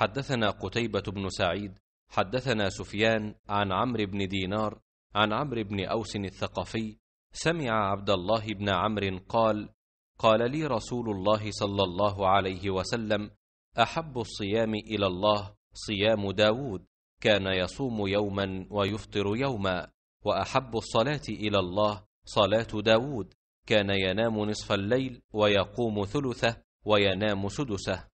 حدثنا قتيبة بن سعيد حدثنا سفيان عن عمرو بن دينار عن عمرو بن أوس الثقفي سمع عبد الله بن عمرو قال قال لي رسول الله صلى الله عليه وسلم أحب الصيام إلى الله صيام داود كان يصوم يوما ويفطر يوما وأحب الصلاة إلى الله صلاة داود كان ينام نصف الليل ويقوم ثلثه وينام سدسه